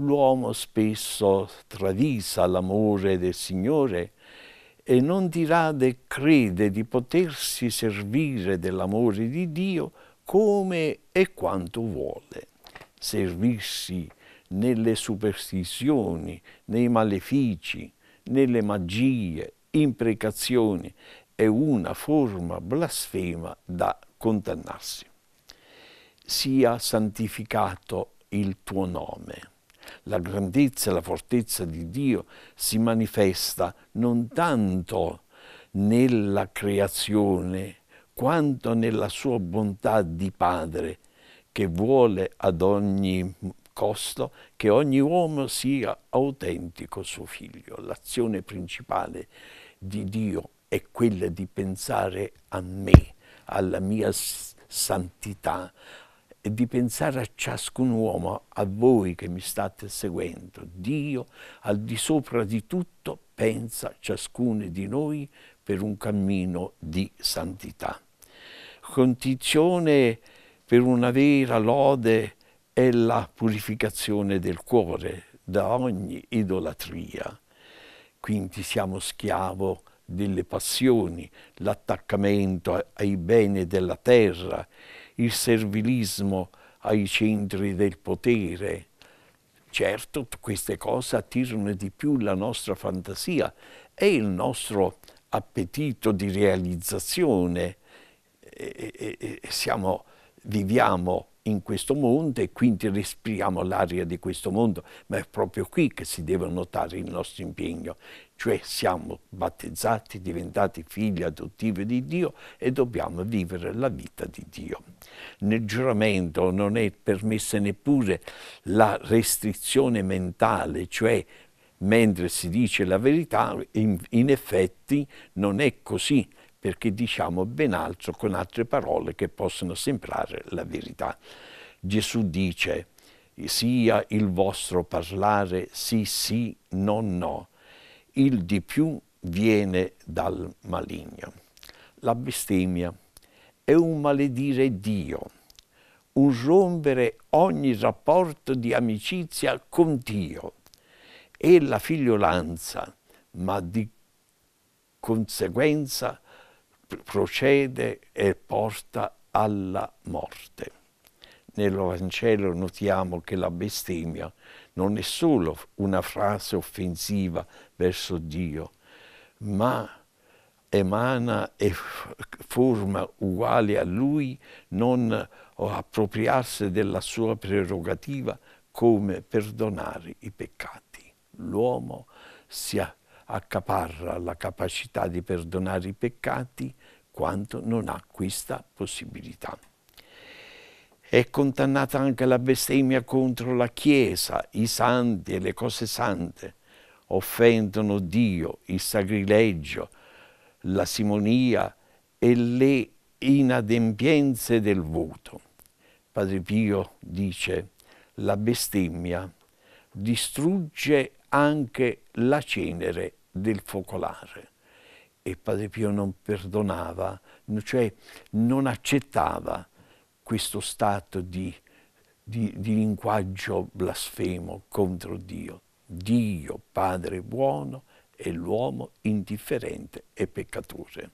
l'uomo spesso tradisa l'amore del Signore e non di dirade crede di potersi servire dell'amore di Dio come e quanto vuole. Servirsi nelle superstizioni, nei malefici, nelle magie, imprecazioni è una forma blasfema da condannarsi. Sia santificato il tuo nome la grandezza e la fortezza di Dio si manifesta non tanto nella creazione quanto nella sua bontà di Padre che vuole ad ogni costo che ogni uomo sia autentico suo figlio. L'azione principale di Dio è quella di pensare a me, alla mia santità, e di pensare a ciascun uomo, a voi che mi state seguendo. Dio, al di sopra di tutto, pensa a ciascuno di noi per un cammino di santità. Condizione per una vera lode è la purificazione del cuore da ogni idolatria. Quindi siamo schiavo delle passioni, l'attaccamento ai beni della terra il servilismo ai centri del potere. Certo, queste cose attirano di più la nostra fantasia e il nostro appetito di realizzazione. E, e, e siamo, viviamo in questo mondo e quindi respiriamo l'aria di questo mondo, ma è proprio qui che si deve notare il nostro impegno, cioè siamo battezzati, diventati figli adottivi di Dio e dobbiamo vivere la vita di Dio. Nel giuramento non è permessa neppure la restrizione mentale, cioè mentre si dice la verità, in, in effetti non è così, perché diciamo ben altro con altre parole che possono sembrare la verità. Gesù dice sia il vostro parlare sì sì, no no, il di più viene dal maligno. La bestemmia è un maledire Dio, un rompere ogni rapporto di amicizia con Dio e la figliolanza, ma di conseguenza procede e porta alla morte. Vangelo notiamo che la bestemmia non è solo una frase offensiva verso Dio, ma emana e forma uguale a Lui non appropriarsi della sua prerogativa come perdonare i peccati. L'uomo si, accaparra la capacità di perdonare i peccati quanto non ha questa possibilità. È condannata anche la bestemmia contro la Chiesa, i santi e le cose sante. Offendono Dio, il sacrilegio, la simonia e le inadempienze del voto. Padre Pio dice la bestemmia distrugge anche la cenere del focolare. E Padre Pio non perdonava, cioè non accettava questo stato di, di, di linguaggio blasfemo contro Dio. Dio, Padre buono, e l'uomo indifferente e peccatore.